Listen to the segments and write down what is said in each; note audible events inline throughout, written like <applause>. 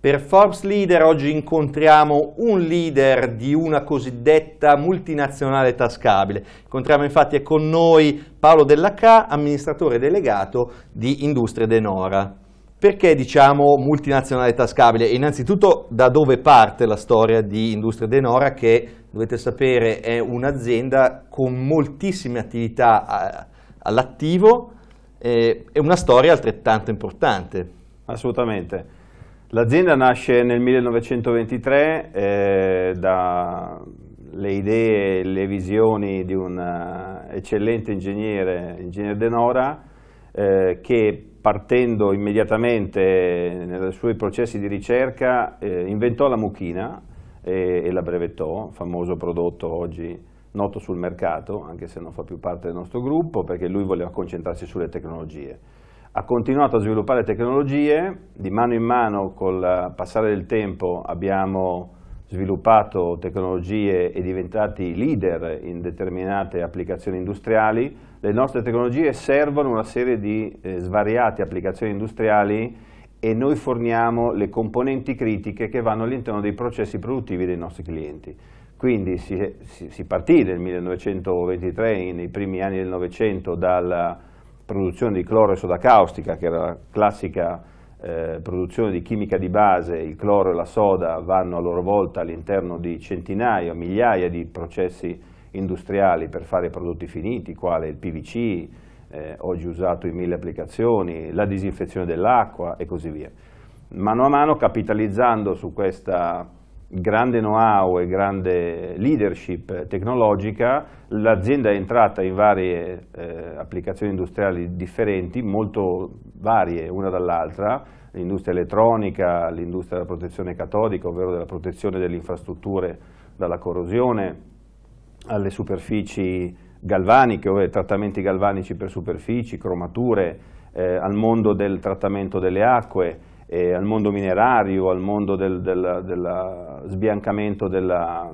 Per Forbes Leader oggi incontriamo un leader di una cosiddetta multinazionale tascabile. Incontriamo infatti con noi Paolo Della amministratore delegato di Industrie Denora. Perché diciamo multinazionale tascabile? Innanzitutto da dove parte la storia di Industrie Denora che dovete sapere è un'azienda con moltissime attività all'attivo eh, e una storia altrettanto importante. Assolutamente. L'azienda nasce nel 1923 eh, dalle idee e le visioni di un eh, eccellente ingegnere, ingegnere De Nora, eh, che partendo immediatamente nei suoi processi di ricerca eh, inventò la mucchina e, e la brevettò, famoso prodotto oggi noto sul mercato, anche se non fa più parte del nostro gruppo, perché lui voleva concentrarsi sulle tecnologie ha continuato a sviluppare tecnologie, di mano in mano col passare del tempo abbiamo sviluppato tecnologie e diventati leader in determinate applicazioni industriali. Le nostre tecnologie servono una serie di eh, svariate applicazioni industriali e noi forniamo le componenti critiche che vanno all'interno dei processi produttivi dei nostri clienti. Quindi si, si, si partì nel 1923, nei primi anni del Novecento, dalla produzione di cloro e soda caustica, che era la classica eh, produzione di chimica di base, il cloro e la soda vanno a loro volta all'interno di centinaia, migliaia di processi industriali per fare prodotti finiti, quale il PVC, eh, oggi usato in mille applicazioni, la disinfezione dell'acqua e così via. Mano a mano capitalizzando su questa grande know-how e grande leadership tecnologica, l'azienda è entrata in varie eh, applicazioni industriali differenti, molto varie una dall'altra, l'industria elettronica, l'industria della protezione catodica, ovvero della protezione delle infrastrutture dalla corrosione, alle superfici galvaniche, ovvero trattamenti galvanici per superfici, cromature, eh, al mondo del trattamento delle acque, eh, al mondo minerario, al mondo del, del, del sbiancamento della,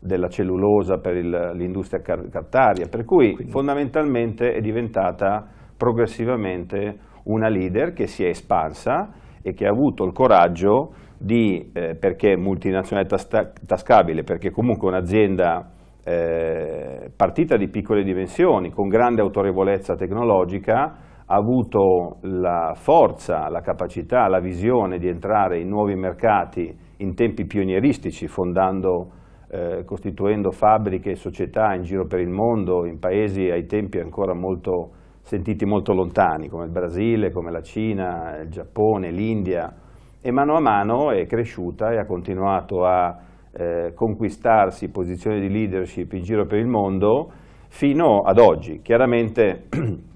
della, cellulosa per l'industria car cartaria, per cui Quindi. fondamentalmente è diventata progressivamente una leader che si è espansa e che ha avuto il coraggio di, eh, perché multinazionale tas tascabile, perché comunque un'azienda eh, partita di piccole dimensioni, con grande autorevolezza tecnologica, avuto la forza, la capacità, la visione di entrare in nuovi mercati in tempi pionieristici, fondando, eh, costituendo fabbriche e società in giro per il mondo, in paesi ai tempi ancora molto sentiti molto lontani, come il Brasile, come la Cina, il Giappone, l'India, e mano a mano è cresciuta e ha continuato a eh, conquistarsi posizioni di leadership in giro per il mondo fino ad oggi. Chiaramente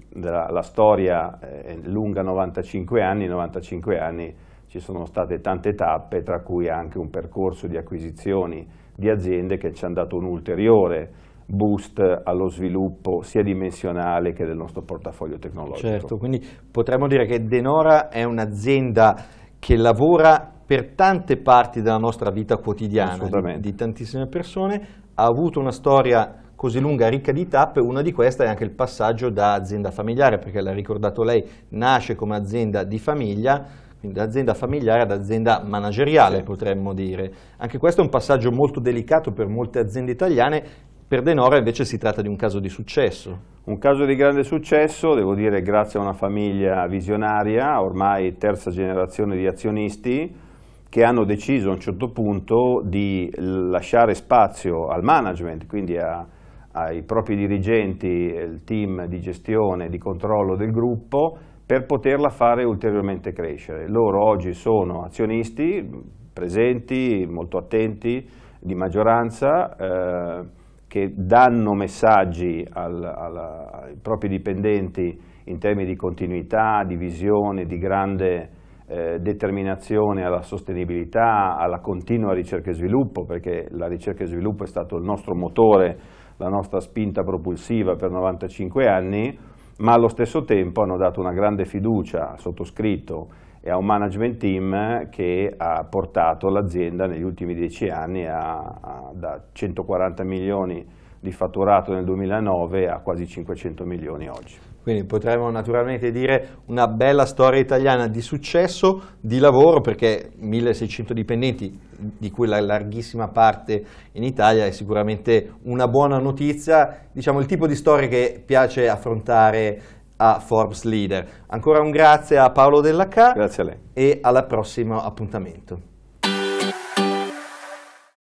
<clears throat> della, la storia eh, è lunga 95 anni, 95 anni ci sono state tante tappe, tra cui anche un percorso di acquisizioni di aziende che ci hanno dato un ulteriore boost allo sviluppo sia dimensionale che del nostro portafoglio tecnologico. Certo, quindi potremmo dire che Denora è un'azienda che lavora per tante parti della nostra vita quotidiana di, di tantissime persone, ha avuto una storia così lunga ricca di tappe, una di queste è anche il passaggio da azienda familiare, perché l'ha ricordato lei, nasce come azienda di famiglia, quindi da azienda familiare ad azienda manageriale sì. potremmo dire. Anche questo è un passaggio molto delicato per molte aziende italiane, per Denora invece si tratta di un caso di successo. Un caso di grande successo, devo dire grazie a una famiglia visionaria, ormai terza generazione di azionisti, che hanno deciso a un certo punto di lasciare spazio al management, quindi a, ai propri dirigenti il team di gestione e di controllo del gruppo per poterla fare ulteriormente crescere. Loro oggi sono azionisti presenti, molto attenti, di maggioranza, eh, che danno messaggi al, alla, ai propri dipendenti in termini di continuità, di visione, di grande eh, determinazione alla sostenibilità, alla continua ricerca e sviluppo, perché la ricerca e sviluppo è stato il nostro motore la nostra spinta propulsiva per 95 anni, ma allo stesso tempo hanno dato una grande fiducia al sottoscritto e a un management team che ha portato l'azienda negli ultimi dieci anni a, a, da 140 milioni di fatturato nel 2009 a quasi 500 milioni oggi. Quindi potremmo naturalmente dire una bella storia italiana di successo, di lavoro, perché 1600 dipendenti di cui la larghissima parte in Italia, è sicuramente una buona notizia, diciamo il tipo di storie che piace affrontare a Forbes Leader. Ancora un grazie a Paolo Della Dellacà. Grazie a lei. E alla prossimo appuntamento.